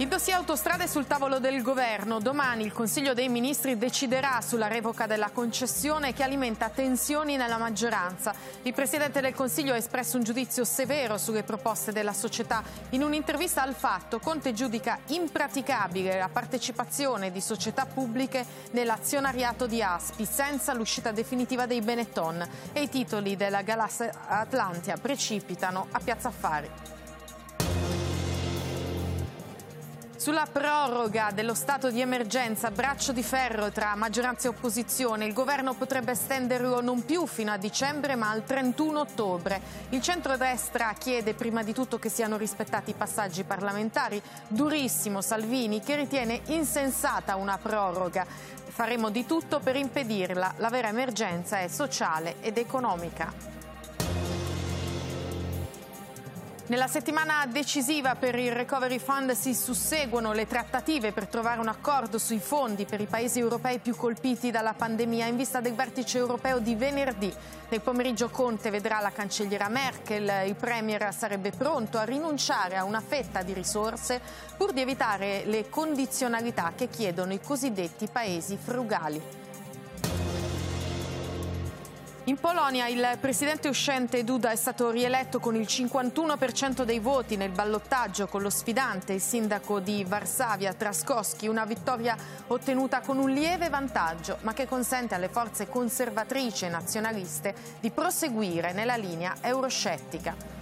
Il dossier autostrade è sul tavolo del governo. Domani il Consiglio dei Ministri deciderà sulla revoca della concessione che alimenta tensioni nella maggioranza. Il Presidente del Consiglio ha espresso un giudizio severo sulle proposte della società. In un'intervista al Fatto, Conte giudica impraticabile la partecipazione di società pubbliche nell'azionariato di Aspi senza l'uscita definitiva dei Benetton e i titoli della Galassia Atlantia precipitano a Piazza Affari. Sulla proroga dello stato di emergenza, braccio di ferro tra maggioranza e opposizione, il governo potrebbe estenderlo non più fino a dicembre ma al 31 ottobre. Il centrodestra chiede prima di tutto che siano rispettati i passaggi parlamentari, durissimo Salvini che ritiene insensata una proroga. Faremo di tutto per impedirla, la vera emergenza è sociale ed economica. Nella settimana decisiva per il Recovery Fund si susseguono le trattative per trovare un accordo sui fondi per i paesi europei più colpiti dalla pandemia in vista del vertice europeo di venerdì. Nel pomeriggio Conte vedrà la cancelliera Merkel, il Premier sarebbe pronto a rinunciare a una fetta di risorse pur di evitare le condizionalità che chiedono i cosiddetti paesi frugali. In Polonia il presidente uscente Duda è stato rieletto con il 51% dei voti nel ballottaggio con lo sfidante, il sindaco di Varsavia Traskowski, una vittoria ottenuta con un lieve vantaggio, ma che consente alle forze conservatrici e nazionaliste di proseguire nella linea euroscettica.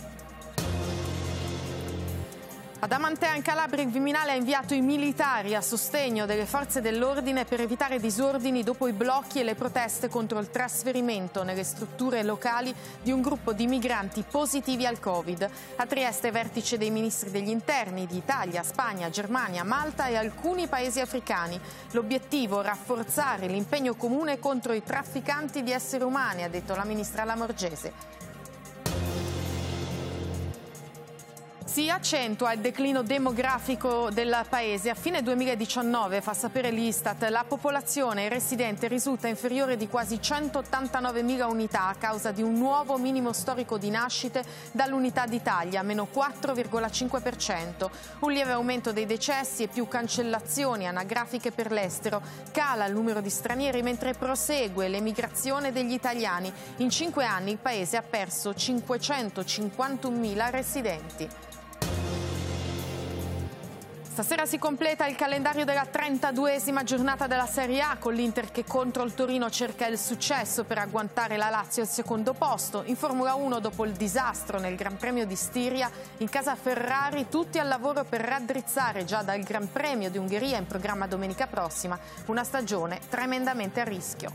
Ad Amantea in Calabria il Viminale ha inviato i militari a sostegno delle forze dell'ordine per evitare disordini dopo i blocchi e le proteste contro il trasferimento nelle strutture locali di un gruppo di migranti positivi al Covid. A Trieste vertice dei ministri degli interni di Italia, Spagna, Germania, Malta e alcuni paesi africani. L'obiettivo è rafforzare l'impegno comune contro i trafficanti di esseri umani, ha detto la ministra Lamorgese. Si accentua il declino demografico del paese. A fine 2019, fa sapere l'Istat, la popolazione residente risulta inferiore di quasi 189.000 unità a causa di un nuovo minimo storico di nascite dall'Unità d'Italia, meno 4,5%. Un lieve aumento dei decessi e più cancellazioni anagrafiche per l'estero. Cala il numero di stranieri mentre prosegue l'emigrazione degli italiani. In cinque anni il paese ha perso 551.000 residenti. Stasera si completa il calendario della 32esima giornata della Serie A con l'Inter che contro il Torino cerca il successo per agguantare la Lazio al secondo posto. In Formula 1 dopo il disastro nel Gran Premio di Stiria, in casa Ferrari tutti al lavoro per raddrizzare già dal Gran Premio di Ungheria in programma domenica prossima una stagione tremendamente a rischio.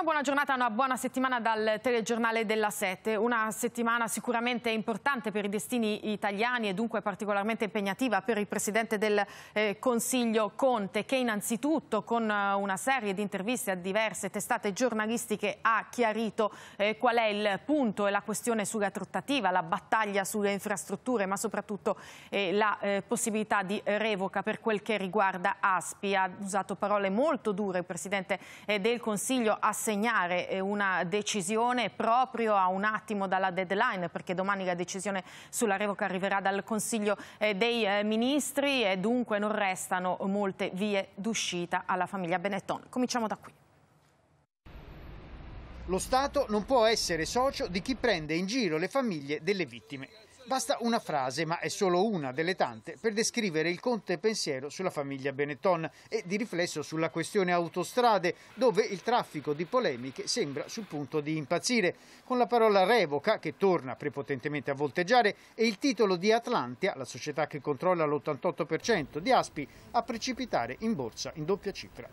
Una buona giornata, una buona settimana dal telegiornale della Sette. una settimana sicuramente importante per i destini italiani e dunque particolarmente impegnativa per il Presidente del eh, Consiglio Conte che innanzitutto con eh, una serie di interviste a diverse testate giornalistiche ha chiarito eh, qual è il punto e la questione sulla trattativa, la battaglia sulle infrastrutture ma soprattutto la possibilità di revoca per quel che riguarda Aspi. Ha usato parole molto dure il Presidente del Consiglio assegnare eh, una decisione proprio a un attimo dalla deadline, perché domani la decisione sulla revoca arriverà dal Consiglio eh, dei eh, Ministri e dunque non restano molte vie d'uscita alla famiglia Benetton. Cominciamo da qui. Lo Stato non può essere socio di chi prende in giro le famiglie delle vittime. Basta una frase, ma è solo una delle tante, per descrivere il conte pensiero sulla famiglia Benetton e di riflesso sulla questione autostrade, dove il traffico di polemiche sembra sul punto di impazzire, con la parola revoca che torna prepotentemente a volteggiare e il titolo di Atlantia, la società che controlla l'88% di Aspi, a precipitare in borsa in doppia cifra.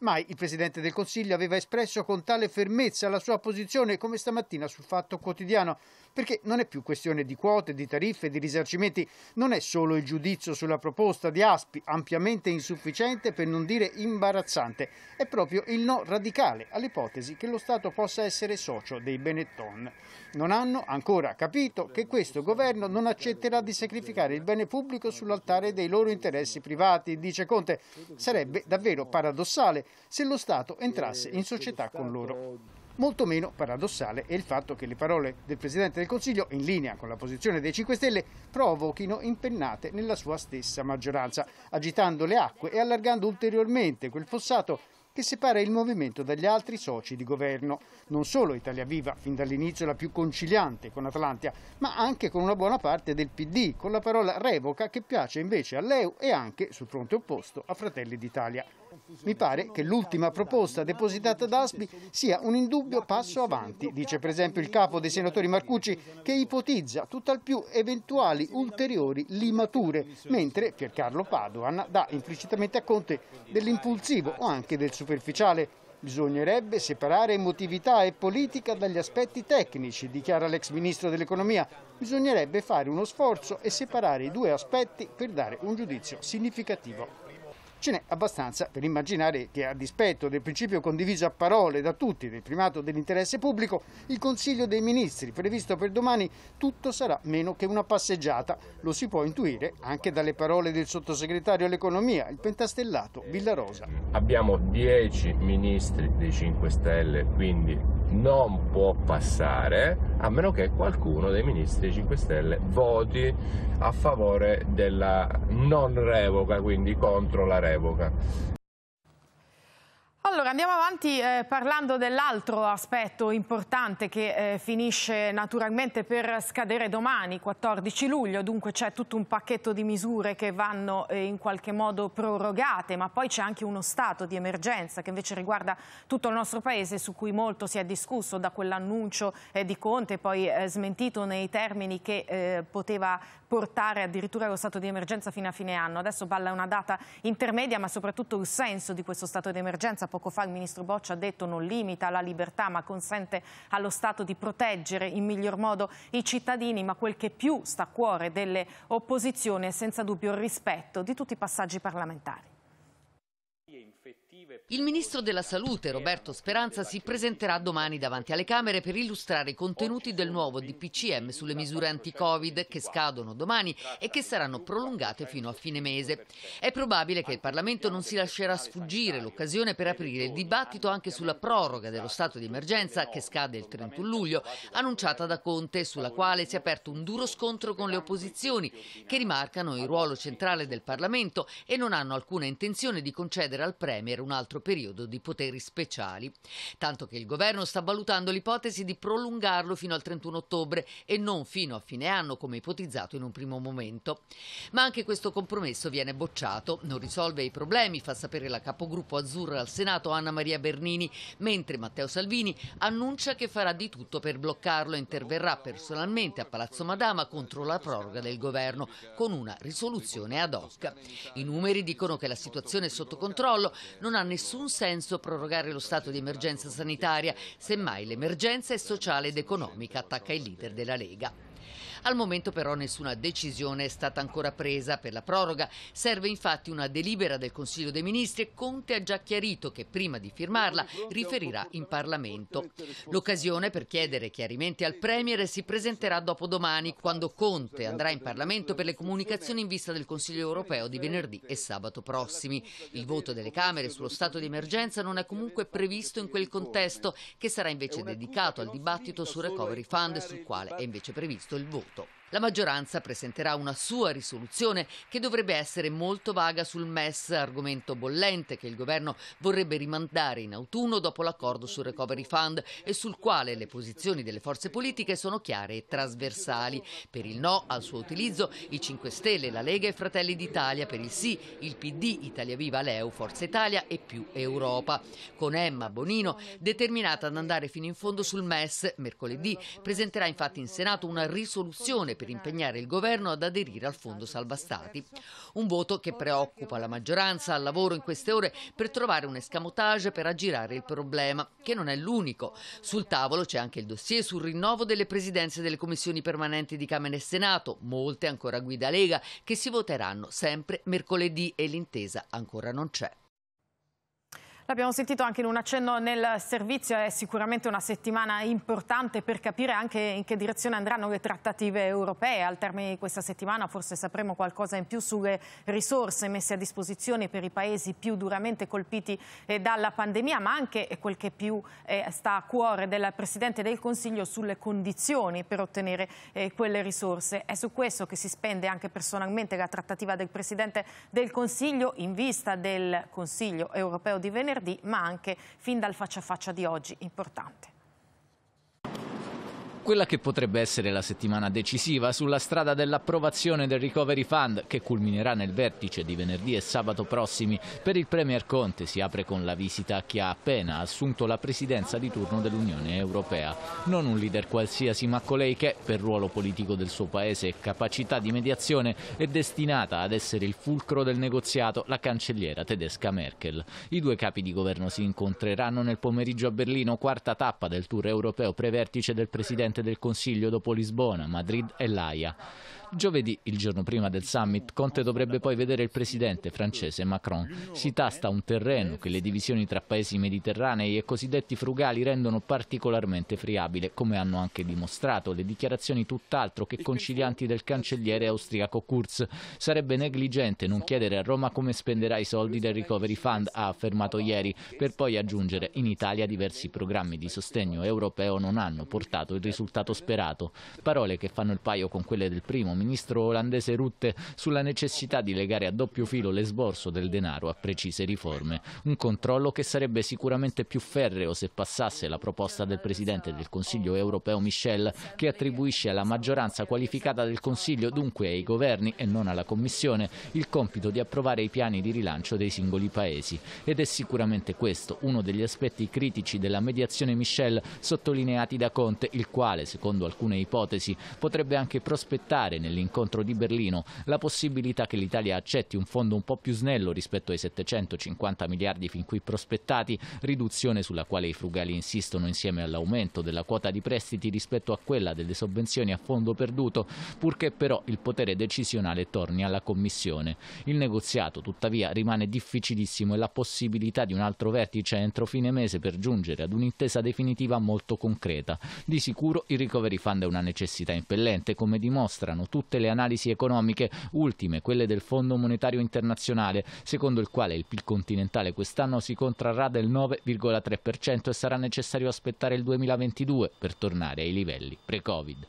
Mai il Presidente del Consiglio aveva espresso con tale fermezza la sua posizione come stamattina sul Fatto Quotidiano, perché non è più questione di quote, di tariffe, di risarcimenti, non è solo il giudizio sulla proposta di Aspi, ampiamente insufficiente per non dire imbarazzante, è proprio il no radicale all'ipotesi che lo Stato possa essere socio dei Benetton. Non hanno ancora capito che questo governo non accetterà di sacrificare il bene pubblico sull'altare dei loro interessi privati, dice Conte. Sarebbe davvero paradossale se lo Stato entrasse in società con loro. Molto meno paradossale è il fatto che le parole del Presidente del Consiglio, in linea con la posizione dei 5 Stelle, provochino impennate nella sua stessa maggioranza, agitando le acque e allargando ulteriormente quel fossato che separa il movimento dagli altri soci di governo. Non solo Italia Viva, fin dall'inizio la più conciliante con Atlantia, ma anche con una buona parte del PD, con la parola revoca che piace invece all'EU e anche, sul fronte opposto, a Fratelli d'Italia. Mi pare che l'ultima proposta depositata da Asbi sia un indubbio passo avanti, dice per esempio il capo dei senatori Marcucci, che ipotizza tutt'al più eventuali ulteriori limature, mentre Piercarlo Padoan dà implicitamente a Conte dell'impulsivo o anche del superficiale. Bisognerebbe separare emotività e politica dagli aspetti tecnici, dichiara l'ex ministro dell'economia. Bisognerebbe fare uno sforzo e separare i due aspetti per dare un giudizio significativo ce n'è abbastanza per immaginare che a dispetto del principio condiviso a parole da tutti del primato dell'interesse pubblico, il Consiglio dei Ministri previsto per domani tutto sarà meno che una passeggiata, lo si può intuire anche dalle parole del sottosegretario all'economia, il pentastellato Villarosa. Abbiamo 10 ministri dei 5 Stelle, quindi non può passare a meno che qualcuno dei ministri 5 Stelle voti a favore della non revoca, quindi contro la revoca. Allora andiamo avanti eh, parlando dell'altro aspetto importante che eh, finisce naturalmente per scadere domani, 14 luglio, dunque c'è tutto un pacchetto di misure che vanno eh, in qualche modo prorogate, ma poi c'è anche uno stato di emergenza che invece riguarda tutto il nostro paese su cui molto si è discusso da quell'annuncio eh, di Conte, poi eh, smentito nei termini che eh, poteva portare addirittura allo stato di emergenza fino a fine anno. Adesso balla una data intermedia, ma soprattutto il senso di questo stato di emergenza Poco fa il ministro Boccia ha detto non limita la libertà ma consente allo Stato di proteggere in miglior modo i cittadini, ma quel che più sta a cuore delle opposizioni è senza dubbio il rispetto di tutti i passaggi parlamentari. Il ministro della Salute, Roberto Speranza, si presenterà domani davanti alle Camere per illustrare i contenuti del nuovo DPCM sulle misure anti-Covid che scadono domani e che saranno prolungate fino a fine mese. È probabile che il Parlamento non si lascerà sfuggire l'occasione per aprire il dibattito anche sulla proroga dello stato di emergenza che scade il 31 luglio, annunciata da Conte, sulla quale si è aperto un duro scontro con le opposizioni, che rimarcano il ruolo centrale del Parlamento e non hanno alcuna intenzione di concedere al Premier una altro periodo di poteri speciali, tanto che il governo sta valutando l'ipotesi di prolungarlo fino al 31 ottobre e non fino a fine anno come ipotizzato in un primo momento. Ma anche questo compromesso viene bocciato, non risolve i problemi, fa sapere la capogruppo azzurra al Senato Anna Maria Bernini, mentre Matteo Salvini annuncia che farà di tutto per bloccarlo e interverrà personalmente a Palazzo Madama contro la proroga del governo con una risoluzione ad hoc. I numeri dicono che la situazione è sotto controllo, non hanno nessun senso prorogare lo stato di emergenza sanitaria, semmai l'emergenza è sociale ed economica, attacca il leader della Lega. Al momento però nessuna decisione è stata ancora presa per la proroga. Serve infatti una delibera del Consiglio dei Ministri e Conte ha già chiarito che prima di firmarla riferirà in Parlamento. L'occasione per chiedere chiarimenti al Premier si presenterà dopodomani quando Conte andrà in Parlamento per le comunicazioni in vista del Consiglio europeo di venerdì e sabato prossimi. Il voto delle Camere sullo stato di emergenza non è comunque previsto in quel contesto che sarà invece dedicato al dibattito sul Recovery Fund sul quale è invece previsto il voto. ト La maggioranza presenterà una sua risoluzione che dovrebbe essere molto vaga sul MES, argomento bollente che il governo vorrebbe rimandare in autunno dopo l'accordo sul Recovery Fund e sul quale le posizioni delle forze politiche sono chiare e trasversali. Per il no al suo utilizzo i 5 Stelle, la Lega e Fratelli d'Italia, per il sì il PD, Italia Viva, Leu, Forza Italia e più Europa. Con Emma Bonino determinata ad andare fino in fondo sul MES, mercoledì presenterà infatti in Senato una risoluzione per per impegnare il governo ad aderire al fondo salva stati. Un voto che preoccupa la maggioranza al lavoro in queste ore per trovare un escamotage per aggirare il problema, che non è l'unico. Sul tavolo c'è anche il dossier sul rinnovo delle presidenze delle commissioni permanenti di Camera e Senato, molte ancora guida Lega, che si voteranno sempre mercoledì e l'intesa ancora non c'è. L'abbiamo sentito anche in un accenno nel servizio, è sicuramente una settimana importante per capire anche in che direzione andranno le trattative europee. Al termine di questa settimana forse sapremo qualcosa in più sulle risorse messe a disposizione per i paesi più duramente colpiti eh, dalla pandemia, ma anche quel che più eh, sta a cuore del Presidente del Consiglio sulle condizioni per ottenere eh, quelle risorse. È su questo che si spende anche personalmente la trattativa del Presidente del Consiglio in vista del Consiglio europeo di venerdì venerdì, ma anche fin dal faccia a faccia di oggi, importante quella che potrebbe essere la settimana decisiva sulla strada dell'approvazione del Recovery Fund che culminerà nel vertice di venerdì e sabato prossimi. Per il Premier Conte si apre con la visita a chi ha appena assunto la presidenza di turno dell'Unione Europea. Non un leader qualsiasi ma colei che, per ruolo politico del suo paese e capacità di mediazione, è destinata ad essere il fulcro del negoziato, la cancelliera tedesca Merkel. I due capi di governo si incontreranno nel pomeriggio a Berlino, quarta tappa del tour europeo pre-vertice del presidente Presidente del Consiglio dopo Lisbona, Madrid e Laia. Giovedì, il giorno prima del summit, Conte dovrebbe poi vedere il presidente francese Macron. Si tasta un terreno che le divisioni tra paesi mediterranei e cosiddetti frugali rendono particolarmente friabile, come hanno anche dimostrato le dichiarazioni tutt'altro che concilianti del cancelliere austriaco Kurz. Sarebbe negligente non chiedere a Roma come spenderà i soldi del Recovery Fund, ha affermato ieri, per poi aggiungere in Italia diversi programmi di sostegno europeo non hanno portato il risultato sperato. Parole che fanno il paio con quelle del primo ministro ministro olandese Rutte sulla necessità di legare a doppio filo l'esborso del denaro a precise riforme. Un controllo che sarebbe sicuramente più ferreo se passasse la proposta del Presidente del Consiglio europeo Michel che attribuisce alla maggioranza qualificata del Consiglio, dunque ai governi e non alla Commissione, il compito di approvare i piani di rilancio dei singoli paesi. Ed è sicuramente questo uno degli aspetti critici della mediazione Michel sottolineati da Conte, il quale, secondo alcune ipotesi, potrebbe anche prospettare nel nell'incontro di Berlino la possibilità che l'Italia accetti un fondo un po' più snello rispetto ai 750 miliardi fin qui prospettati, riduzione sulla quale i frugali insistono insieme all'aumento della quota di prestiti rispetto a quella delle sovvenzioni a fondo perduto, purché però il potere decisionale torni alla Commissione. Il negoziato tuttavia rimane difficilissimo e la possibilità di un altro vertice entro fine mese per giungere ad un'intesa definitiva molto concreta. Di sicuro il recovery fund è una necessità impellente, come dimostrano tutte le analisi economiche ultime, quelle del Fondo Monetario Internazionale, secondo il quale il PIL continentale quest'anno si contrarrà del 9,3% e sarà necessario aspettare il 2022 per tornare ai livelli pre-Covid.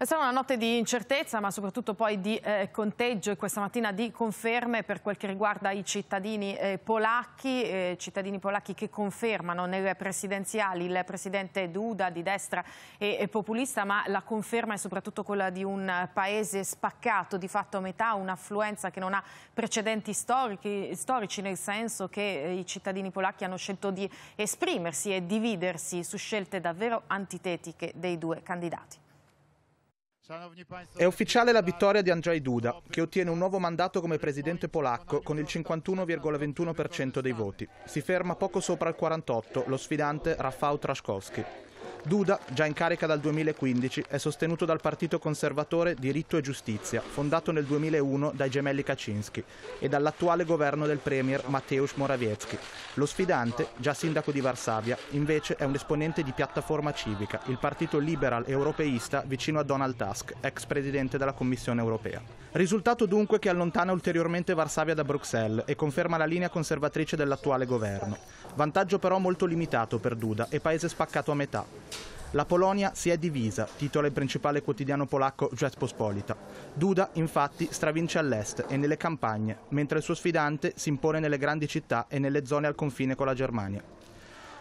È stata una notte di incertezza, ma soprattutto poi di eh, conteggio e questa mattina di conferme per quel che riguarda i cittadini eh, polacchi, eh, cittadini polacchi che confermano nelle presidenziali il presidente Duda di destra e, e, populista, ma la conferma è soprattutto quella di un paese spaccato, di fatto a metà, un'affluenza che non ha precedenti storici, storici, nel senso che eh, i cittadini polacchi hanno scelto di esprimersi e dividersi su scelte davvero antitetiche dei due candidati. È ufficiale la vittoria di Andrzej Duda, che ottiene un nuovo mandato come presidente polacco con il 51,21% dei voti. Si ferma poco sopra il 48% lo sfidante Rafał Traszkowski. Duda, già in carica dal 2015, è sostenuto dal partito conservatore Diritto e Giustizia, fondato nel 2001 dai gemelli Kaczynski e dall'attuale governo del premier Mateusz Morawiecki. Lo sfidante, già sindaco di Varsavia, invece è un esponente di Piattaforma Civica, il partito liberal europeista vicino a Donald Tusk, ex presidente della Commissione europea. Risultato dunque che allontana ulteriormente Varsavia da Bruxelles e conferma la linea conservatrice dell'attuale governo. Vantaggio però molto limitato per Duda e paese spaccato a metà. La Polonia si è divisa, titola il principale quotidiano polacco Rzeczpospolita. Duda, infatti, stravince all'est e nelle campagne, mentre il suo sfidante si impone nelle grandi città e nelle zone al confine con la Germania.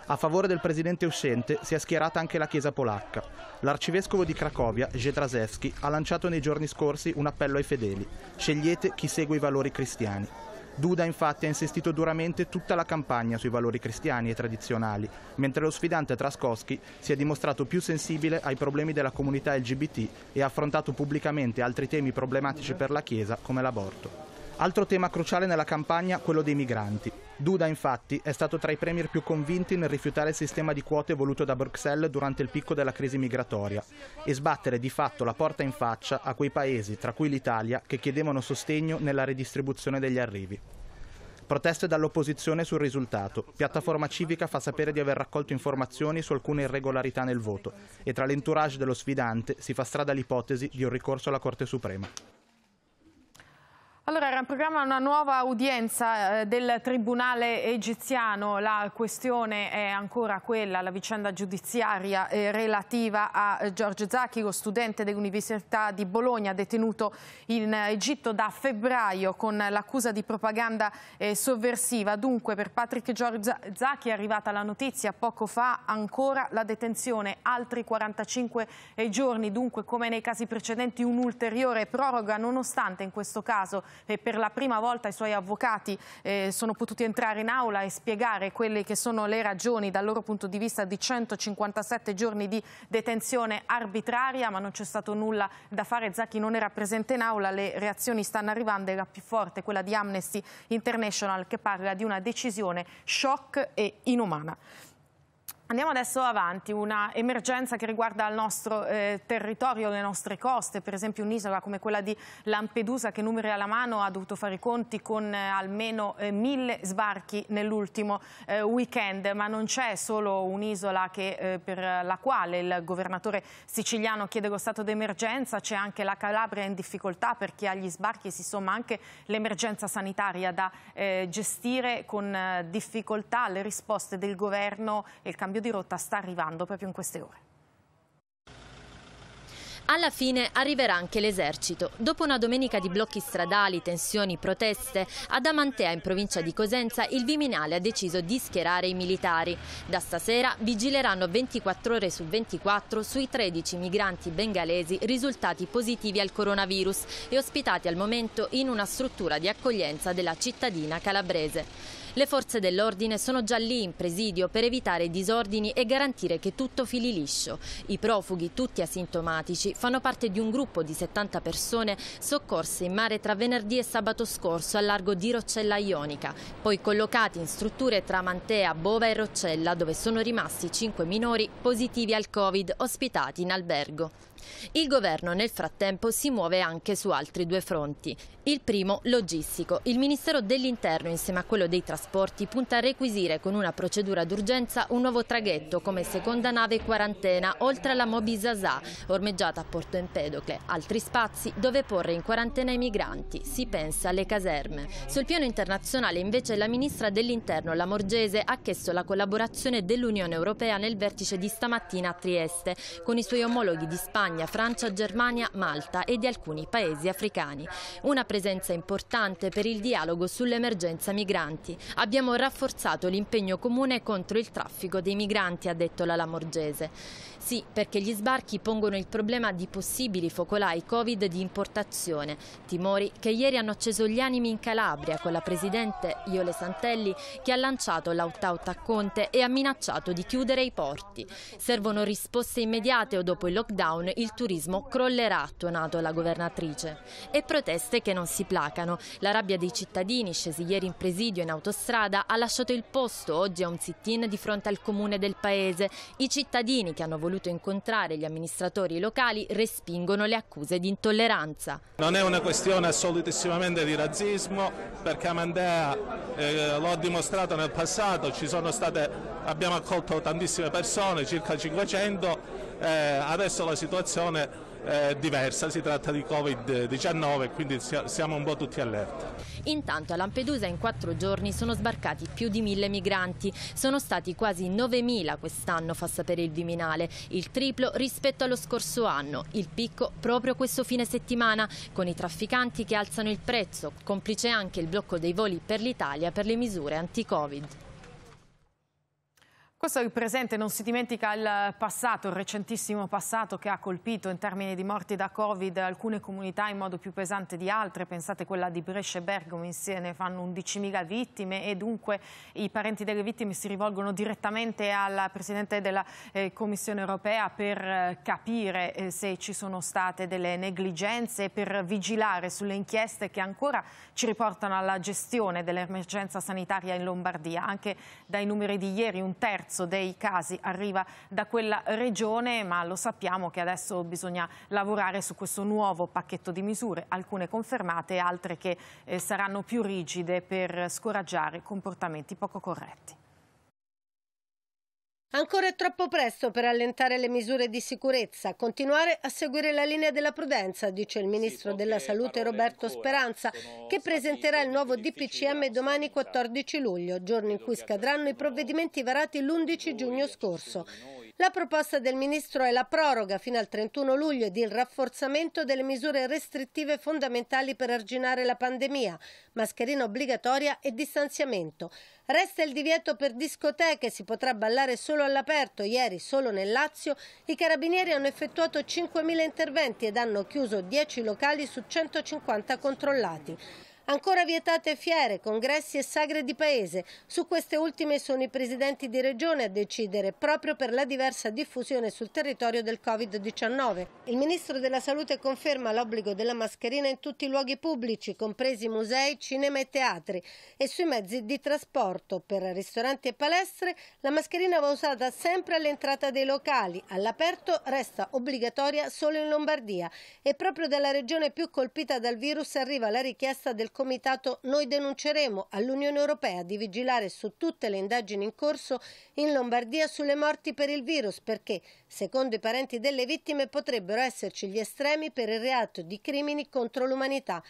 A favore del presidente uscente si è schierata anche la Chiesa polacca. L'arcivescovo di Cracovia, Jedrasewski, ha lanciato nei giorni scorsi un appello ai fedeli. Scegliete chi segue i valori cristiani. Duda infatti ha insistito duramente tutta la campagna sui valori cristiani e tradizionali, mentre lo sfidante Traskowski si è dimostrato più sensibile ai problemi della comunità LGBT e ha affrontato pubblicamente altri temi problematici per la Chiesa come l'aborto. Altro tema cruciale nella campagna, quello dei migranti. Duda, infatti, è stato tra i premier più convinti nel rifiutare il sistema di quote voluto da Bruxelles durante il picco della crisi migratoria e sbattere di fatto la porta in faccia a quei paesi, tra cui l'Italia, che chiedevano sostegno nella redistribuzione degli arrivi. Proteste dall'opposizione sul risultato. Piattaforma Civica fa sapere di aver raccolto informazioni su alcune irregolarità nel voto e tra l'entourage dello sfidante si fa strada l'ipotesi di un ricorso alla Corte Suprema. Allora era in programma una nuova udienza eh, del Tribunale egiziano, la questione è ancora quella, la vicenda giudiziaria eh, relativa a Giorgio Zacchi, lo studente dell'Università di Bologna detenuto in Egitto da febbraio con l'accusa di propaganda eh, sovversiva. Dunque per Patrick Giorgio Zacchi è arrivata la notizia poco fa ancora la detenzione, altri 45 giorni, dunque come nei casi precedenti un'ulteriore proroga nonostante in questo caso e per la prima volta i suoi avvocati eh, sono potuti entrare in aula e spiegare quelle che sono le ragioni dal loro punto di vista di 157 giorni di detenzione arbitraria, ma non c'è stato nulla da fare, Zacchi non era presente in aula, le reazioni stanno arrivando e la più forte è quella di Amnesty International che parla di una decisione shock e inumana. Andiamo adesso avanti, una emergenza che riguarda il nostro eh, territorio, le nostre coste, per esempio un'isola come quella di Lampedusa che numeri alla mano ha dovuto fare i conti con eh, almeno eh, mille sbarchi nell'ultimo eh, weekend, ma non c'è solo un'isola eh, per la quale il governatore siciliano chiede lo stato d'emergenza, c'è anche la Calabria in difficoltà perché agli sbarchi si somma anche l'emergenza sanitaria da eh, gestire con difficoltà le risposte del governo e il cambiamento cambio di rotta sta arrivando proprio in queste ore. Alla fine arriverà anche l'esercito. Dopo una domenica di blocchi stradali, tensioni, proteste, ad Amantea in provincia di Cosenza il Viminale ha deciso di schierare i militari. Da stasera vigileranno 24 ore su 24 sui 13 migranti bengalesi risultati positivi al coronavirus e ospitati al momento in una struttura di accoglienza della cittadina calabrese. Le forze dell'ordine sono già lì in presidio per evitare disordini e garantire che tutto fili liscio. I profughi, tutti asintomatici, fanno parte di un gruppo di 70 persone soccorse in mare tra venerdì e sabato scorso al largo di Roccella Ionica, poi collocati in strutture tra Mantea, Bova e Roccella dove sono rimasti 5 minori positivi al Covid ospitati in albergo. Il governo nel frattempo si muove anche su altri due fronti. Il primo, logistico. Il Ministero dell'Interno insieme a quello dei trasporti punta a requisire con una procedura d'urgenza un nuovo traghetto come seconda nave quarantena oltre alla Mobisasà, ormeggiata a Porto Empedocle. Altri spazi dove porre in quarantena i migranti. Si pensa alle caserme. Sul piano internazionale invece la ministra dell'Interno, la Morgese, ha chiesto la collaborazione dell'Unione Europea nel vertice di stamattina a Trieste con i suoi omologhi di Spagna Spagna, Francia, Germania, Malta e di alcuni paesi africani. Una presenza importante per il dialogo sull'emergenza migranti. Abbiamo rafforzato l'impegno comune contro il traffico dei migranti, ha detto la Lamorgese. Sì, perché gli sbarchi pongono il problema di possibili focolai Covid di importazione, timori che ieri hanno acceso gli animi in Calabria con la presidente Iole Santelli che ha lanciato lout out a Conte e ha minacciato di chiudere i porti. Servono risposte immediate o dopo il lockdown il turismo crollerà, ha tuonato la governatrice. E proteste che non si placano. La rabbia dei cittadini, scesi ieri in presidio in autostrada, ha lasciato il posto oggi a un sit-in di fronte al comune del paese. I cittadini che hanno voluto incontrare gli amministratori locali respingono le accuse di intolleranza. Non è una questione assolutissimamente di razzismo, perché Amandea eh, l'ho dimostrato nel passato, state, abbiamo accolto tantissime persone, circa 500, eh, adesso la situazione è diversa, si tratta di Covid-19 quindi siamo un po' tutti allerta. Intanto a Lampedusa in quattro giorni sono sbarcati più di mille migranti. Sono stati quasi 9.000 quest'anno, fa sapere il Viminale, il triplo rispetto allo scorso anno. Il picco proprio questo fine settimana, con i trafficanti che alzano il prezzo, complice anche il blocco dei voli per l'Italia per le misure anti-Covid. Questo è il presente, non si dimentica il passato, il recentissimo passato che ha colpito in termini di morti da Covid alcune comunità in modo più pesante di altre, pensate quella di Brescia e Bergamo insieme fanno 11.000 vittime e dunque i parenti delle vittime si rivolgono direttamente al Presidente della eh, Commissione Europea per eh, capire eh, se ci sono state delle negligenze, e per vigilare sulle inchieste che ancora ci riportano alla gestione dell'emergenza sanitaria in Lombardia, anche dai numeri di ieri un terzo terzo dei casi arriva da quella regione, ma lo sappiamo che adesso bisogna lavorare su questo nuovo pacchetto di misure, alcune confermate, altre che eh, saranno più rigide per scoraggiare comportamenti poco corretti. Ancora è troppo presto per allentare le misure di sicurezza, continuare a seguire la linea della prudenza, dice il Ministro della Salute Roberto Speranza, che presenterà il nuovo DPCM domani 14 luglio, giorno in cui scadranno i provvedimenti varati l'11 giugno scorso. La proposta del Ministro è la proroga fino al 31 luglio ed il rafforzamento delle misure restrittive fondamentali per arginare la pandemia, mascherina obbligatoria e distanziamento. Resta il divieto per discoteche, si potrà ballare solo all'aperto. Ieri, solo nel Lazio, i carabinieri hanno effettuato 5.000 interventi ed hanno chiuso 10 locali su 150 controllati. Ancora vietate fiere, congressi e sagre di paese. Su queste ultime sono i presidenti di regione a decidere, proprio per la diversa diffusione sul territorio del Covid-19. Il ministro della Salute conferma l'obbligo della mascherina in tutti i luoghi pubblici, compresi musei, cinema e teatri, e sui mezzi di trasporto. Per ristoranti e palestre la mascherina va usata sempre all'entrata dei locali, all'aperto resta obbligatoria solo in Lombardia e proprio dalla regione più colpita dal virus arriva la richiesta del comitato Noi denunceremo all'Unione Europea di vigilare su tutte le indagini in corso in Lombardia sulle morti per il virus perché, secondo i parenti delle vittime, potrebbero esserci gli estremi per il reato di crimini contro l'umanità.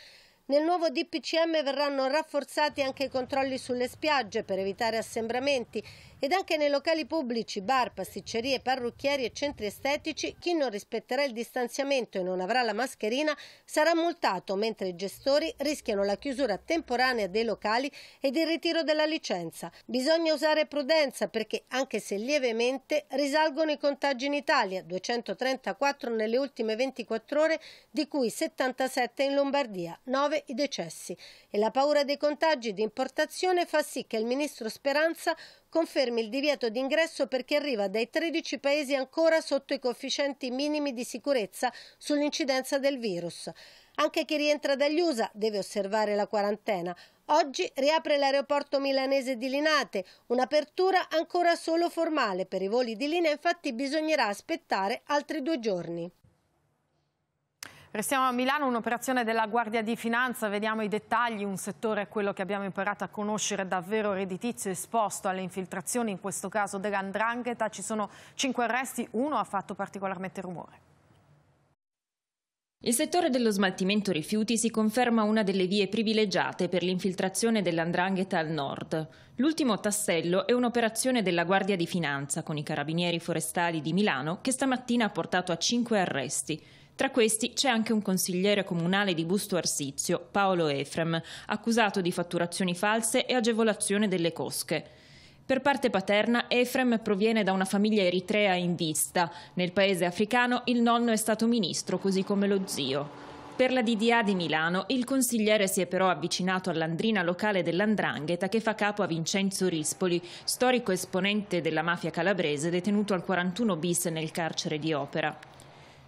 Nel nuovo DPCM verranno rafforzati anche i controlli sulle spiagge per evitare assembramenti ed anche nei locali pubblici, bar, pasticcerie, parrucchieri e centri estetici, chi non rispetterà il distanziamento e non avrà la mascherina sarà multato, mentre i gestori rischiano la chiusura temporanea dei locali ed il ritiro della licenza. Bisogna usare prudenza perché, anche se lievemente, risalgono i contagi in Italia, 234 nelle ultime 24 ore, di cui 77 in Lombardia, 9 i decessi. E la paura dei contagi di importazione fa sì che il ministro Speranza confermi il divieto d'ingresso per chi arriva dai 13 paesi ancora sotto i coefficienti minimi di sicurezza sull'incidenza del virus. Anche chi rientra dagli USA deve osservare la quarantena. Oggi riapre l'aeroporto milanese di Linate, un'apertura ancora solo formale. Per i voli di linea infatti bisognerà aspettare altri due giorni. Restiamo a Milano, un'operazione della Guardia di Finanza, vediamo i dettagli, un settore, quello che abbiamo imparato a conoscere, davvero redditizio, esposto alle infiltrazioni, in questo caso dell'andrangheta, ci sono cinque arresti, uno ha fatto particolarmente rumore. Il settore dello smaltimento rifiuti si conferma una delle vie privilegiate per l'infiltrazione dell'andrangheta al nord. L'ultimo tassello è un'operazione della Guardia di Finanza con i carabinieri forestali di Milano che stamattina ha portato a cinque arresti. Tra questi c'è anche un consigliere comunale di Busto Arsizio, Paolo Efrem, accusato di fatturazioni false e agevolazione delle cosche. Per parte paterna, Efrem proviene da una famiglia eritrea in vista. Nel paese africano il nonno è stato ministro, così come lo zio. Per la DDA di Milano il consigliere si è però avvicinato all'andrina locale dell'Andrangheta che fa capo a Vincenzo Rispoli, storico esponente della mafia calabrese detenuto al 41 bis nel carcere di Opera.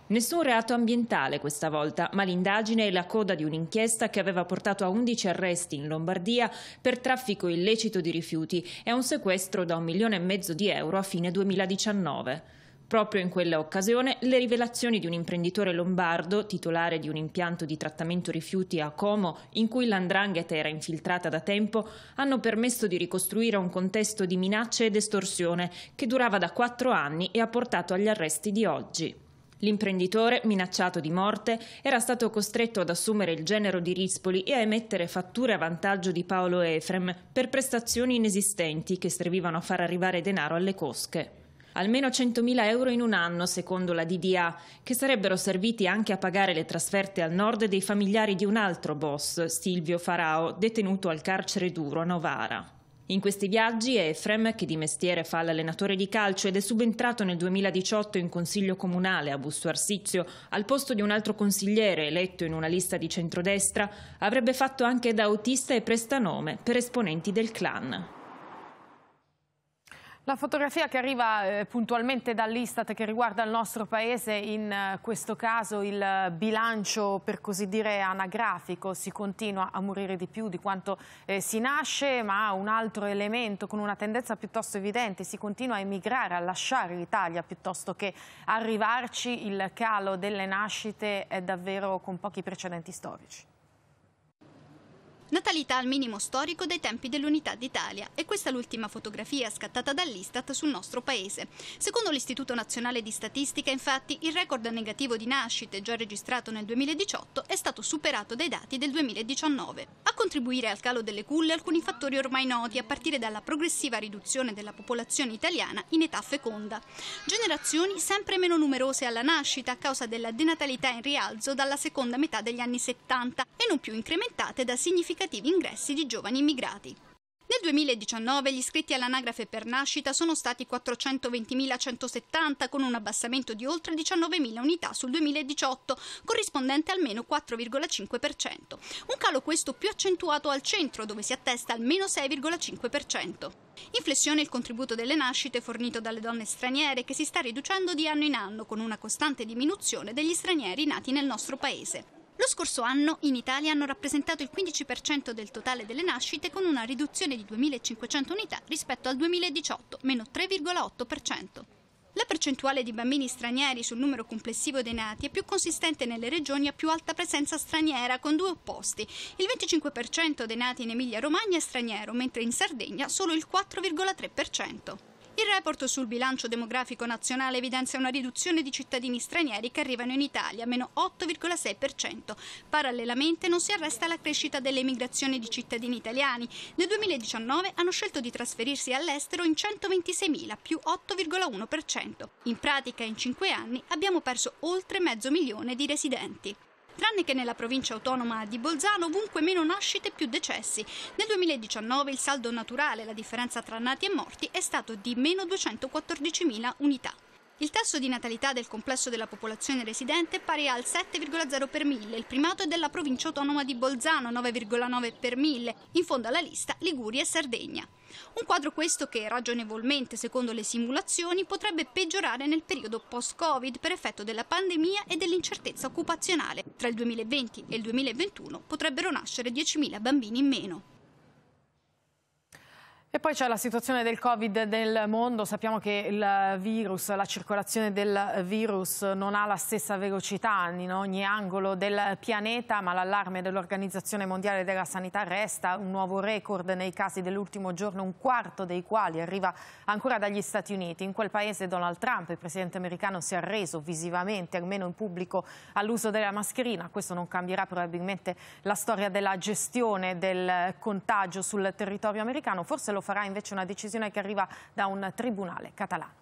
Nessun reato ambientale questa volta, ma l'indagine è la coda di un'inchiesta che aveva portato a 11 arresti in Lombardia per traffico illecito di rifiuti e a un sequestro da un milione e mezzo di euro a fine 2019. Proprio in quella occasione le rivelazioni di un imprenditore lombardo, titolare di un impianto di trattamento rifiuti a Como, in cui l'andrangheta era infiltrata da tempo, hanno permesso di ricostruire un contesto di minacce ed estorsione che durava da quattro anni e ha portato agli arresti di oggi. L'imprenditore, minacciato di morte, era stato costretto ad assumere il genero di Rispoli e a emettere fatture a vantaggio di Paolo Efrem per prestazioni inesistenti che servivano a far arrivare denaro alle cosche. Almeno 100.000 euro in un anno, secondo la DDA, che sarebbero serviti anche a pagare le trasferte al nord dei familiari di un altro boss, Silvio Farao, detenuto al carcere duro a Novara. In questi viaggi è Efrem che di mestiere fa l'allenatore di calcio ed è subentrato nel 2018 in consiglio comunale a Busto Arsizio al posto di un altro consigliere eletto in una lista di centrodestra, avrebbe fatto anche da autista e prestanome per esponenti del clan. La fotografia che arriva eh, puntualmente dall'Istat che riguarda il nostro paese, in eh, questo caso il eh, bilancio per così dire anagrafico, si continua a morire di più di quanto eh, si nasce, ma un altro elemento con una tendenza piuttosto evidente, si continua a emigrare, a lasciare l'Italia piuttosto che arrivarci, il calo delle nascite è davvero con pochi precedenti storici. Natalità al minimo storico dei tempi dell'Unità d'Italia e questa è l'ultima fotografia scattata dall'Istat sul nostro paese. Secondo l'Istituto Nazionale di Statistica, infatti, il record negativo di nascite già registrato nel 2018 è stato superato dai dati del 2019. A contribuire al calo delle culle alcuni fattori ormai noti, a partire dalla progressiva riduzione della popolazione italiana in età feconda. Generazioni sempre meno numerose alla nascita a causa della denatalità in rialzo dalla seconda metà degli anni 70 e non più incrementate da significativi significativi ingressi di giovani immigrati. Nel 2019 gli iscritti all'anagrafe per nascita sono stati 420.170 con un abbassamento di oltre 19.000 unità sul 2018, corrispondente al meno 4,5%. Un calo questo più accentuato al centro dove si attesta al meno 6,5%. In flessione il contributo delle nascite fornito dalle donne straniere che si sta riducendo di anno in anno con una costante diminuzione degli stranieri nati nel nostro paese. Lo scorso anno in Italia hanno rappresentato il 15% del totale delle nascite con una riduzione di 2.500 unità rispetto al 2018, meno 3,8%. La percentuale di bambini stranieri sul numero complessivo dei nati è più consistente nelle regioni a più alta presenza straniera, con due opposti. Il 25% dei nati in Emilia-Romagna è straniero, mentre in Sardegna solo il 4,3%. Il report sul bilancio demografico nazionale evidenzia una riduzione di cittadini stranieri che arrivano in Italia, meno 8,6%. Parallelamente non si arresta la crescita dell'emigrazione di cittadini italiani. Nel 2019 hanno scelto di trasferirsi all'estero in 126.000, più 8,1%. In pratica in 5 anni abbiamo perso oltre mezzo milione di residenti. Tranne che nella provincia autonoma di Bolzano, ovunque meno nascite, più decessi. Nel 2019 il saldo naturale, la differenza tra nati e morti, è stato di meno 214.000 unità. Il tasso di natalità del complesso della popolazione residente è pari al 7,0 per mille, il primato è della provincia autonoma di Bolzano 9,9 per mille, in fondo alla lista Liguria e Sardegna. Un quadro questo che ragionevolmente, secondo le simulazioni, potrebbe peggiorare nel periodo post-Covid per effetto della pandemia e dell'incertezza occupazionale. Tra il 2020 e il 2021 potrebbero nascere 10.000 bambini in meno. E poi c'è la situazione del Covid nel mondo, sappiamo che il virus, la circolazione del virus non ha la stessa velocità in ogni angolo del pianeta, ma l'allarme dell'Organizzazione Mondiale della Sanità resta un nuovo record nei casi dell'ultimo giorno, un quarto dei quali arriva ancora dagli Stati Uniti. In quel paese Donald Trump, il presidente americano, si è arreso visivamente, almeno in pubblico, all'uso della mascherina. Questo non cambierà probabilmente la storia della gestione del contagio sul territorio americano, forse lo lo farà invece una decisione che arriva da un tribunale catalano.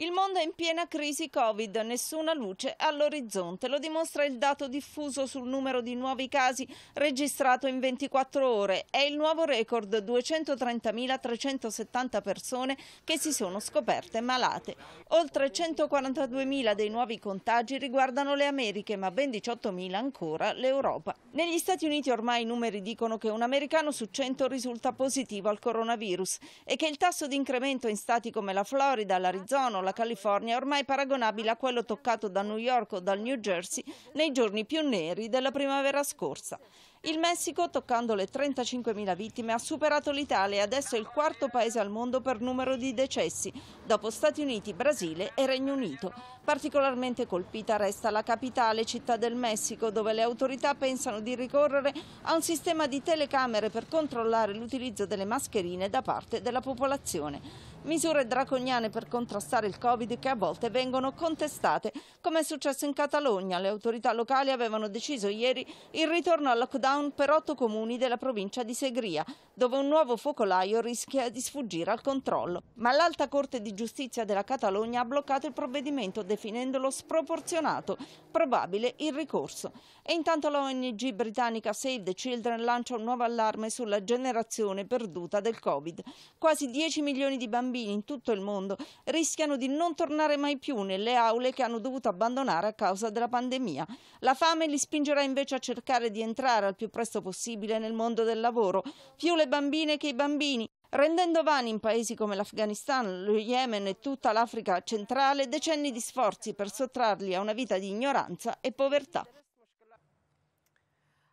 Il mondo è in piena crisi Covid, nessuna luce all'orizzonte, lo dimostra il dato diffuso sul numero di nuovi casi registrato in 24 ore. È il nuovo record, 230.370 persone che si sono scoperte malate. Oltre 142.000 dei nuovi contagi riguardano le Americhe, ma ben 18.000 ancora l'Europa. Negli Stati Uniti ormai i numeri dicono che un americano su 100 risulta positivo al coronavirus e che il tasso di incremento in stati come la Florida, l'Arizona, la California ormai paragonabile a quello toccato da New York o dal New Jersey nei giorni più neri della primavera scorsa. Il Messico, toccando le 35.000 vittime, ha superato l'Italia e adesso è il quarto paese al mondo per numero di decessi, dopo Stati Uniti, Brasile e Regno Unito. Particolarmente colpita resta la capitale, città del Messico, dove le autorità pensano di ricorrere a un sistema di telecamere per controllare l'utilizzo delle mascherine da parte della popolazione. Misure draconiane per contrastare il Covid che a volte vengono contestate. Come è successo in Catalogna, le autorità locali avevano deciso ieri il ritorno al lockdown per otto comuni della provincia di Segria, dove un nuovo focolaio rischia di sfuggire al controllo. Ma l'Alta Corte di Giustizia della Catalogna ha bloccato il provvedimento definendolo sproporzionato, probabile il ricorso. E intanto la ONG britannica Save the Children lancia un nuovo allarme sulla generazione perduta del Covid. Quasi 10 milioni di bambini bambini in tutto il mondo rischiano di non tornare mai più nelle aule che hanno dovuto abbandonare a causa della pandemia. La fame li spingerà invece a cercare di entrare al più presto possibile nel mondo del lavoro, più le bambine che i bambini, rendendo vani in paesi come l'Afghanistan, lo Yemen e tutta l'Africa centrale decenni di sforzi per sottrarli a una vita di ignoranza e povertà.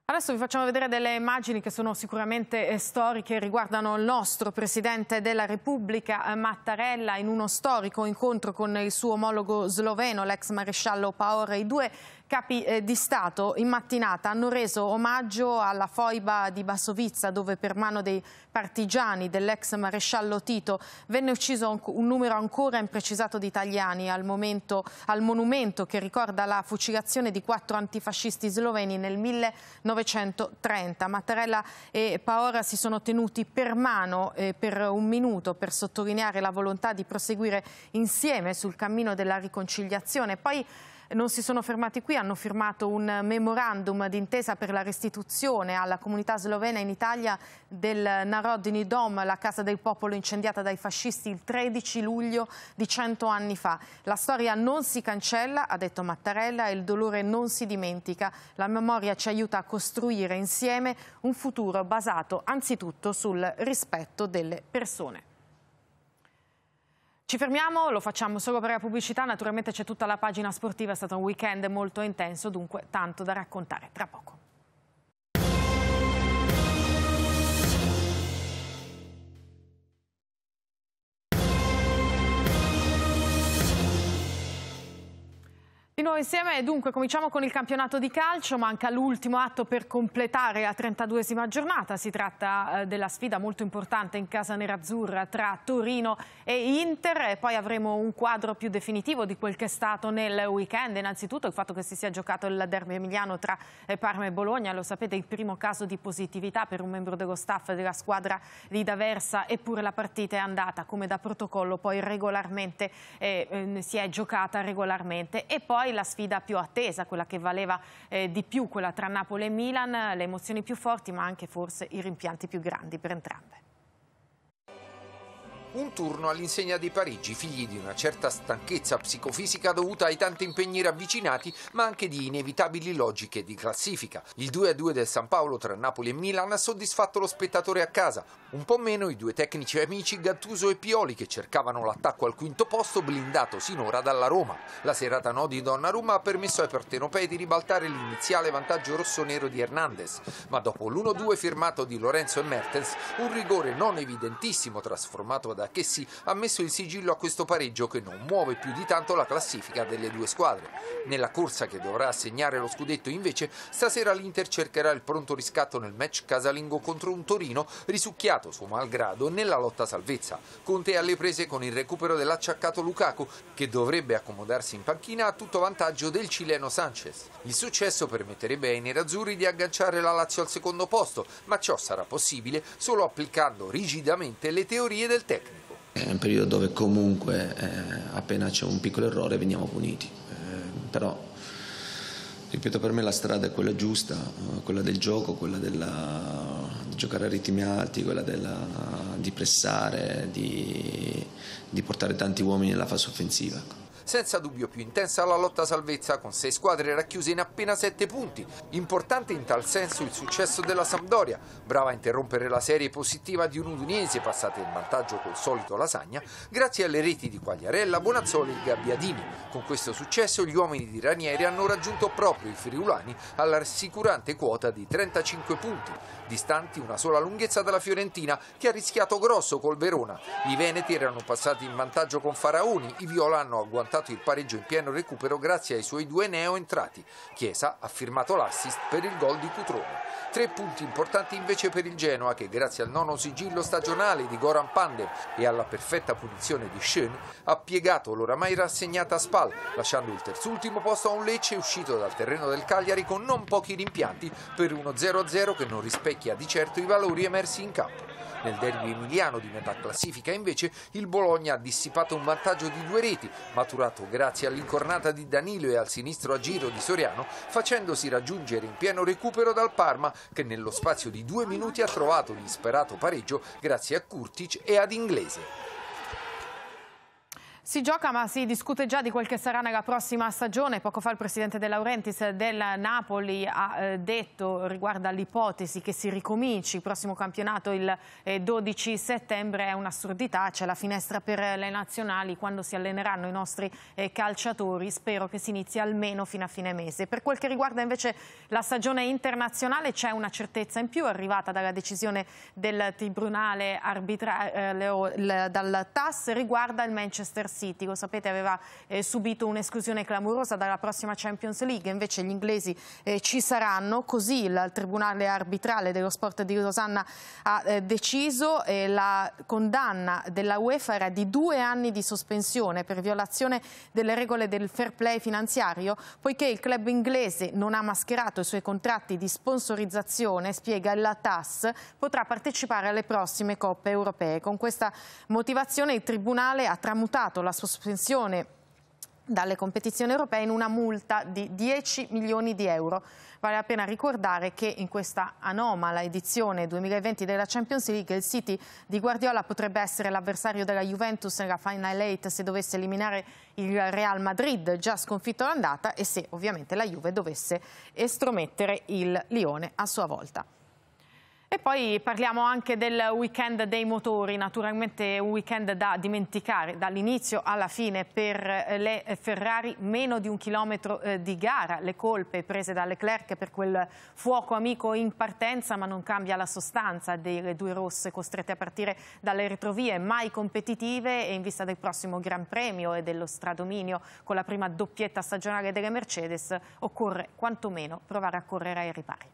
Adesso vi facciamo vedere delle immagini che sono sicuramente eh, storiche, riguardano il nostro Presidente della Repubblica eh, Mattarella in uno storico incontro con il suo omologo sloveno, l'ex maresciallo Paore. I due Capi eh, di Stato in mattinata hanno reso omaggio alla foiba di Bassovizza dove per mano dei partigiani dell'ex maresciallo Tito venne ucciso un numero ancora imprecisato di italiani al, momento, al monumento che ricorda la fucilazione di quattro antifascisti sloveni nel 1930. Mattarella e Paora si sono tenuti per mano eh, per un minuto per sottolineare la volontà di proseguire insieme sul cammino della riconciliazione. Poi non si sono fermati qui, hanno firmato un memorandum d'intesa per la restituzione alla comunità slovena in Italia del Narodni Dom, la casa del popolo incendiata dai fascisti il 13 luglio di cento anni fa. La storia non si cancella, ha detto Mattarella, e il dolore non si dimentica. La memoria ci aiuta a costruire insieme un futuro basato anzitutto sul rispetto delle persone. Ci fermiamo, lo facciamo solo per la pubblicità, naturalmente c'è tutta la pagina sportiva, è stato un weekend molto intenso, dunque tanto da raccontare tra poco. Continuo insieme, dunque cominciamo con il campionato di calcio, manca l'ultimo atto per completare la 32esima giornata, si tratta eh, della sfida molto importante in casa nerazzurra tra Torino e Inter e poi avremo un quadro più definitivo di quel che è stato nel weekend, innanzitutto il fatto che si sia giocato il derby emiliano tra eh, Parma e Bologna, lo sapete il primo caso di positività per un membro dello staff della squadra di Daversa eppure la partita è andata come da protocollo poi regolarmente, eh, ehm, si è giocata regolarmente e poi la sfida più attesa, quella che valeva eh, di più, quella tra Napoli e Milan, le emozioni più forti ma anche forse i rimpianti più grandi per entrambe. Un turno all'insegna di Parigi, figli di una certa stanchezza psicofisica dovuta ai tanti impegni ravvicinati, ma anche di inevitabili logiche di classifica. Il 2-2 del San Paolo tra Napoli e Milan ha soddisfatto lo spettatore a casa, un po' meno i due tecnici amici Gattuso e Pioli che cercavano l'attacco al quinto posto blindato sinora dalla Roma. La serata no di Donnarumma ha permesso ai partenopei di ribaltare l'iniziale vantaggio rosso-nero di Hernandez, ma dopo l'1-2 firmato di Lorenzo e Mertens, un rigore non evidentissimo trasformato da squadra che sì ha messo il sigillo a questo pareggio che non muove più di tanto la classifica delle due squadre. Nella corsa che dovrà assegnare lo scudetto invece stasera l'Inter cercherà il pronto riscatto nel match casalingo contro un Torino risucchiato suo malgrado nella lotta salvezza. Conte alle prese con il recupero dell'acciaccato Lukaku che dovrebbe accomodarsi in panchina a tutto vantaggio del cileno Sanchez. Il successo permetterebbe ai nerazzurri di agganciare la Lazio al secondo posto, ma ciò sarà possibile solo applicando rigidamente le teorie del tecnico è un periodo dove comunque eh, appena c'è un piccolo errore veniamo puniti, eh, però ripeto per me la strada è quella giusta, eh, quella del gioco, quella della, di giocare a ritmi alti, quella della, di pressare, di, di portare tanti uomini nella fase offensiva. Ecco senza dubbio più intensa la lotta salvezza con sei squadre racchiuse in appena sette punti. Importante in tal senso il successo della Sampdoria, brava a interrompere la serie positiva di un Udinese passata in vantaggio col solito Lasagna grazie alle reti di Quagliarella, Bonazzoli e Gabbiadini. Con questo successo gli uomini di Ranieri hanno raggiunto proprio i friulani alla rassicurante quota di 35 punti distanti una sola lunghezza dalla Fiorentina che ha rischiato grosso col Verona. I Veneti erano passati in vantaggio con Faraoni, i Viola hanno agguantato il pareggio in pieno recupero grazie ai suoi due neo entrati. Chiesa ha firmato l'assist per il gol di Cutrone. Tre punti importanti invece per il Genoa che grazie al nono sigillo stagionale di Goran Pandev e alla perfetta punizione di Schön ha piegato l'oramai rassegnata Spal lasciando il terzultimo posto a un Lecce uscito dal terreno del Cagliari con non pochi rimpianti per uno 0-0 che non rispecchia rispecchia di certo i valori emersi in campo. Nel derby emiliano di metà classifica invece il Bologna ha dissipato un vantaggio di due reti, maturato grazie all'incornata di Danilo e al sinistro a giro di Soriano, facendosi raggiungere in pieno recupero dal Parma che nello spazio di due minuti ha trovato l'isperato pareggio grazie a Kurtic e ad Inglese. Si gioca ma si discute già di quel che sarà nella prossima stagione. Poco fa il presidente De Laurentiis del Napoli ha eh, detto riguardo all'ipotesi che si ricominci il prossimo campionato il 12 eh, settembre è un'assurdità, c'è la finestra per le nazionali quando si alleneranno i nostri eh, calciatori, spero che si inizi almeno fino a fine mese. Per quel che riguarda invece la stagione internazionale c'è una certezza in più arrivata dalla decisione del Tribunale arbitrale dal TAS riguarda il Manchester City City, lo sapete aveva eh, subito un'esclusione clamorosa dalla prossima Champions League, invece gli inglesi eh, ci saranno, così il Tribunale Arbitrale dello Sport di Losanna ha eh, deciso la condanna della UEFA era di due anni di sospensione per violazione delle regole del fair play finanziario, poiché il club inglese non ha mascherato i suoi contratti di sponsorizzazione, spiega la TAS, potrà partecipare alle prossime coppe europee. Con questa motivazione il Tribunale ha tramutato la sospensione dalle competizioni europee in una multa di 10 milioni di euro. Vale la pena ricordare che in questa anomala edizione 2020 della Champions League il City di Guardiola potrebbe essere l'avversario della Juventus nella Final Eight se dovesse eliminare il Real Madrid già sconfitto l'andata e se ovviamente la Juve dovesse estromettere il Lione a sua volta. E poi parliamo anche del weekend dei motori, naturalmente un weekend da dimenticare dall'inizio alla fine per eh, le Ferrari, meno di un chilometro eh, di gara, le colpe prese da Leclerc per quel fuoco amico in partenza ma non cambia la sostanza delle due rosse costrette a partire dalle retrovie mai competitive e in vista del prossimo Gran Premio e dello stradominio con la prima doppietta stagionale delle Mercedes occorre quantomeno provare a correre ai ripari.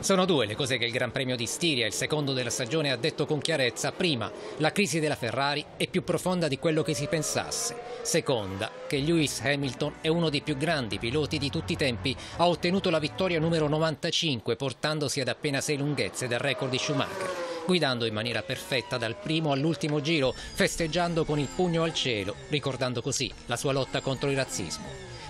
Sono due le cose che il Gran Premio di Stiria, il secondo della stagione, ha detto con chiarezza. Prima, la crisi della Ferrari è più profonda di quello che si pensasse. Seconda, che Lewis Hamilton è uno dei più grandi piloti di tutti i tempi. Ha ottenuto la vittoria numero 95, portandosi ad appena sei lunghezze dal record di Schumacher guidando in maniera perfetta dal primo all'ultimo giro, festeggiando con il pugno al cielo, ricordando così la sua lotta contro il razzismo.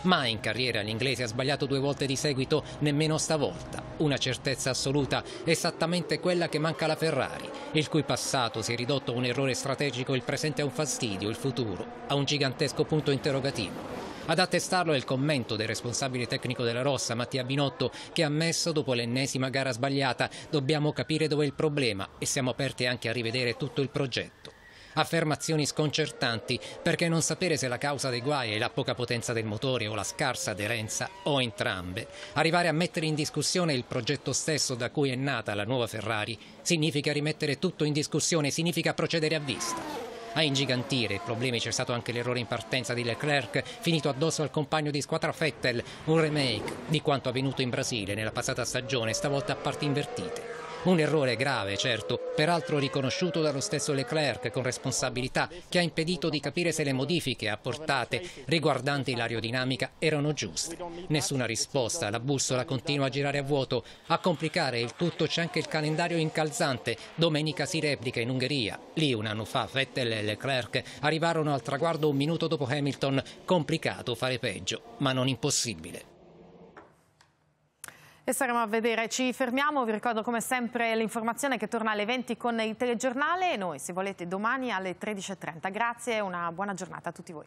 Mai in carriera l'inglese ha sbagliato due volte di seguito, nemmeno stavolta. Una certezza assoluta, esattamente quella che manca alla Ferrari, il cui passato si è ridotto a un errore strategico, il presente a un fastidio, il futuro a un gigantesco punto interrogativo. Ad attestarlo è il commento del responsabile tecnico della Rossa, Mattia Binotto, che ha ammesso dopo l'ennesima gara sbagliata dobbiamo capire dove è il problema e siamo aperti anche a rivedere tutto il progetto. Affermazioni sconcertanti perché non sapere se la causa dei guai è la poca potenza del motore o la scarsa aderenza o entrambe. Arrivare a mettere in discussione il progetto stesso da cui è nata la nuova Ferrari significa rimettere tutto in discussione, significa procedere a vista a ingigantire problemi c'è stato anche l'errore in partenza di Leclerc finito addosso al compagno di squadra Fettel un remake di quanto avvenuto in Brasile nella passata stagione stavolta a parti invertite un errore grave, certo, peraltro riconosciuto dallo stesso Leclerc con responsabilità, che ha impedito di capire se le modifiche apportate riguardanti l'aerodinamica erano giuste. Nessuna risposta, la bussola continua a girare a vuoto. A complicare il tutto c'è anche il calendario incalzante. Domenica si replica in Ungheria. Lì un anno fa Vettel e Leclerc arrivarono al traguardo un minuto dopo Hamilton. Complicato fare peggio, ma non impossibile. E saremo a vedere, ci fermiamo, vi ricordo come sempre l'informazione che torna alle 20 con il telegiornale e noi se volete domani alle 13.30. Grazie e una buona giornata a tutti voi.